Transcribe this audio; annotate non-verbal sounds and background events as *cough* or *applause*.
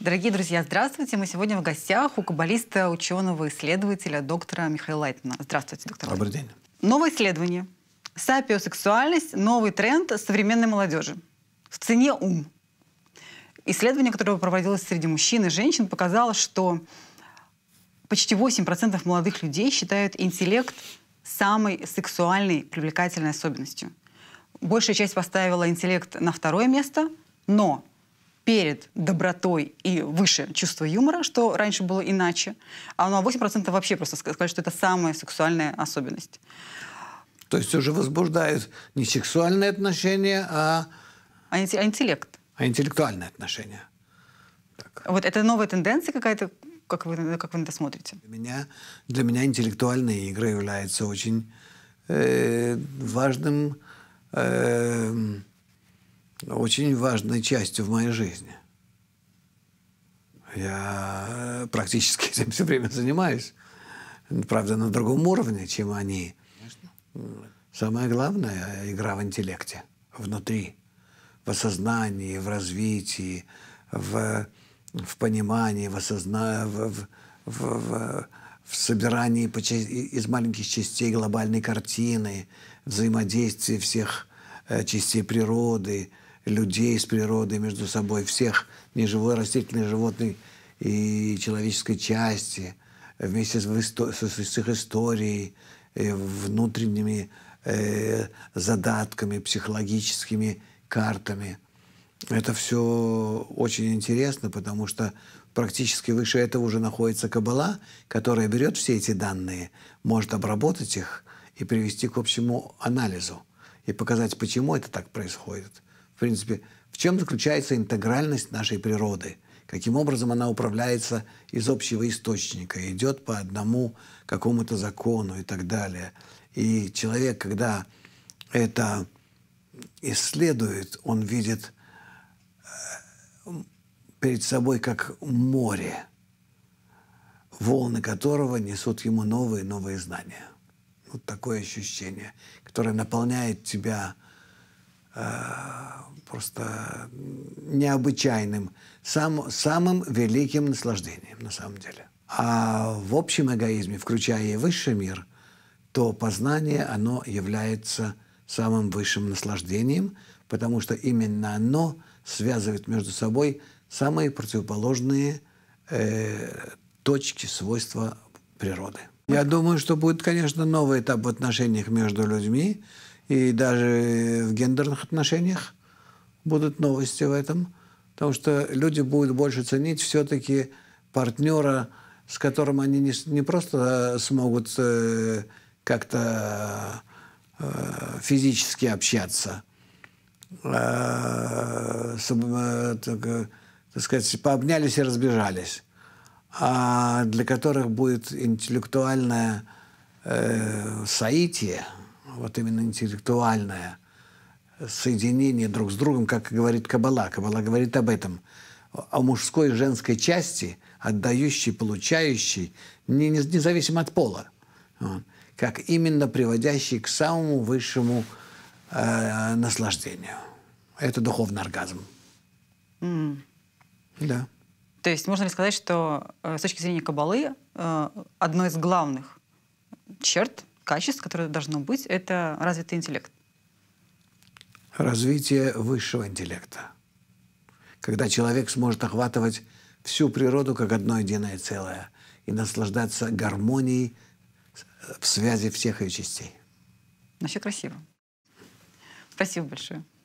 Дорогие друзья, здравствуйте. Мы сегодня в гостях у каббалиста, ученого, исследователя, доктора Михаила Лайтмана. Здравствуйте, доктор. Добрый день. Новое исследование. Сапиосексуальность – новый тренд современной молодежи. В цене ум. Исследование, которое проводилось среди мужчин и женщин, показало, что почти 8% молодых людей считают интеллект самой сексуальной привлекательной особенностью. Большая часть поставила интеллект на второе место, но перед добротой и выше чувство юмора, что раньше было иначе. А ну 8% а вообще просто сказали, что это самая сексуальная особенность. То есть уже возбуждают не сексуальные отношения, а... А, инт а интеллект. А интеллектуальные отношения. Так. Вот это новая тенденция какая-то, как вы, как вы на это смотрите? Для меня, для меня интеллектуальные игры являются очень э, важным э, очень важной частью в моей жизни. Я э, практически *laughs* этим все время занимаюсь. Правда, на другом уровне, чем они. Конечно. Самое главное – игра в интеллекте, внутри, в осознании, в развитии, в, в понимании, в, осозна... в, в, в, в в собирании из маленьких частей глобальной картины, взаимодействии всех э, частей природы – людей с природой между собой, всех неживой, растительной, животной и человеческой части, вместе с, с, с их историей, э, внутренними э, задатками, психологическими картами. Это все очень интересно, потому что практически выше этого уже находится Кабала, которая берет все эти данные, может обработать их и привести к общему анализу и показать, почему это так происходит – в принципе, в чем заключается интегральность нашей природы, каким образом она управляется из общего источника, идет по одному какому-то закону и так далее. И человек, когда это исследует, он видит э, перед собой как море, волны которого несут ему новые и новые знания. Вот такое ощущение, которое наполняет тебя Э, просто необычайным, сам, самым великим наслаждением на самом деле. А в общем эгоизме, включая и высший мир, то познание, оно является самым высшим наслаждением, потому что именно оно связывает между собой самые противоположные э, точки, свойства природы. Я думаю, что будет, конечно, новый этап в отношениях между людьми, и даже в гендерных отношениях будут новости в этом, потому что люди будут больше ценить все-таки партнера, с которым они не, не просто а, смогут э, как-то э, физически общаться, а, э, так, э, так сказать, пообнялись и разбежались, а для которых будет интеллектуальное э, соитие – вот именно интеллектуальное соединение друг с другом, как говорит Кабала. Кабала говорит об этом. О мужской и женской части, отдающей, получающей, не, не, независимо от пола. Вот. Как именно приводящий к самому высшему э, наслаждению. Это духовный оргазм. Mm. Да. То есть можно ли сказать, что э, с точки зрения кабалы э, одно из главных черт качеств, которое должно быть, это развитый интеллект. Развитие высшего интеллекта. Когда человек сможет охватывать всю природу как одно единое целое и наслаждаться гармонией э, в связи всех ее частей. Вообще красиво. Спасибо большое.